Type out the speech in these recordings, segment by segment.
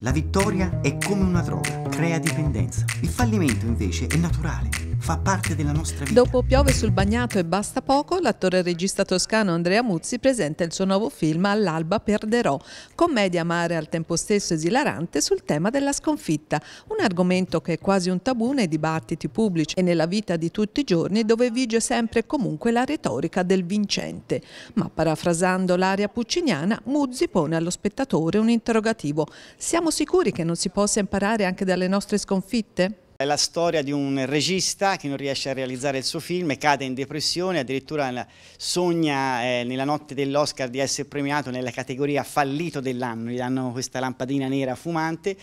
La vittoria è come una droga, crea dipendenza. Il fallimento invece è naturale, fa parte della nostra vita. Dopo Piove sul bagnato e basta poco, l'attore e regista toscano Andrea Muzzi presenta il suo nuovo film All'alba perderò, commedia amare al tempo stesso esilarante sul tema della sconfitta, un argomento che è quasi un tabù nei dibattiti pubblici e nella vita di tutti i giorni dove vige sempre e comunque la retorica del vincente. Ma parafrasando l'aria pucciniana, Muzzi pone allo spettatore un interrogativo. Siamo sicuri che non si possa imparare anche dalle nostre sconfitte? È la storia di un regista che non riesce a realizzare il suo film, cade in depressione, addirittura sogna eh, nella notte dell'Oscar di essere premiato nella categoria fallito dell'anno, gli danno questa lampadina nera fumante,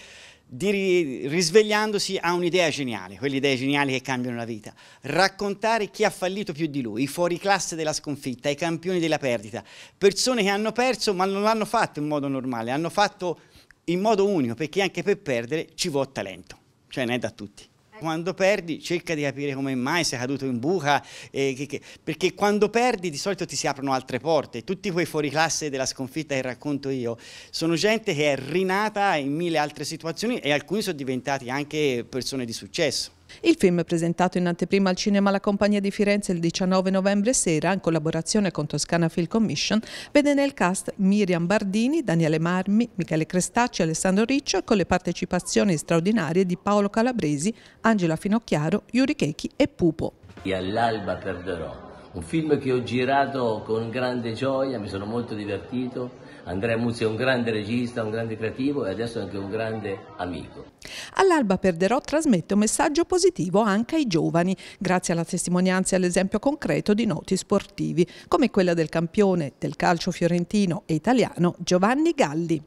di, risvegliandosi ha un'idea geniale, quelle idee geniali che cambiano la vita, raccontare chi ha fallito più di lui, i fuoriclasse della sconfitta, i campioni della perdita, persone che hanno perso ma non l'hanno fatto in modo normale, hanno fatto in modo unico perché anche per perdere ci vuole talento cioè ne è da tutti. Ecco. Quando perdi cerca di capire come mai sei caduto in buca, eh, che, che, perché quando perdi di solito ti si aprono altre porte. Tutti quei fuoriclasse della sconfitta che racconto io sono gente che è rinata in mille altre situazioni e alcuni sono diventati anche persone di successo. Il film, presentato in anteprima al Cinema La Compagnia di Firenze il 19 novembre sera, in collaborazione con Toscana Film Commission, vede nel cast Miriam Bardini, Daniele Marmi, Michele Crestacci, Alessandro Riccio con le partecipazioni straordinarie di Paolo Calabresi, Angela Finocchiaro, Yuri Chechi e Pupo. E all'alba perderò. Un film che ho girato con grande gioia, mi sono molto divertito Andrea Muzzi è un grande regista, un grande creativo e adesso è anche un grande amico. All'Alba Perderò trasmette un messaggio positivo anche ai giovani, grazie alla testimonianza e all'esempio concreto di noti sportivi, come quella del campione del calcio fiorentino e italiano Giovanni Galli.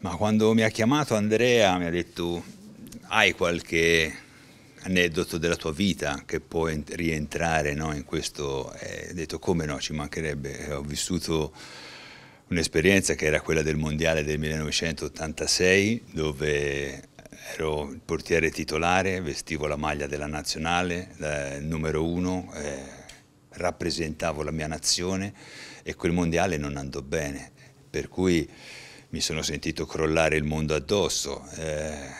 Ma quando mi ha chiamato Andrea mi ha detto hai qualche aneddoto della tua vita che può rientrare no, in questo, ha eh, detto come no, ci mancherebbe, ho vissuto un'esperienza che era quella del mondiale del 1986 dove ero il portiere titolare, vestivo la maglia della nazionale, il numero uno, eh, rappresentavo la mia nazione e quel mondiale non andò bene, per cui mi sono sentito crollare il mondo addosso. Eh,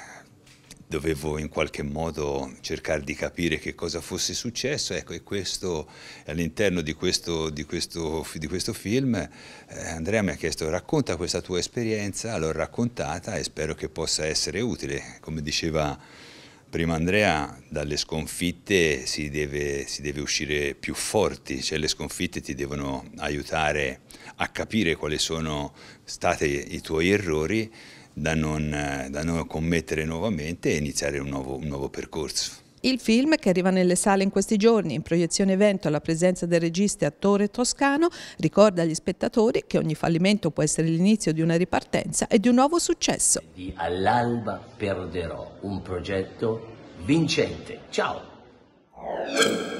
dovevo in qualche modo cercare di capire che cosa fosse successo ecco, e questo, all'interno di, di questo, di, questo, film eh, Andrea mi ha chiesto racconta questa tua esperienza, l'ho raccontata e spero che possa essere utile, come diceva prima Andrea, dalle sconfitte si deve, si deve, uscire più forti, cioè le sconfitte ti devono aiutare a capire quali sono stati i tuoi errori da non, da non commettere nuovamente e iniziare un nuovo, un nuovo percorso. Il film, che arriva nelle sale in questi giorni in proiezione evento alla presenza del regista e attore toscano, ricorda agli spettatori che ogni fallimento può essere l'inizio di una ripartenza e di un nuovo successo. Di All'alba perderò un progetto vincente. Ciao!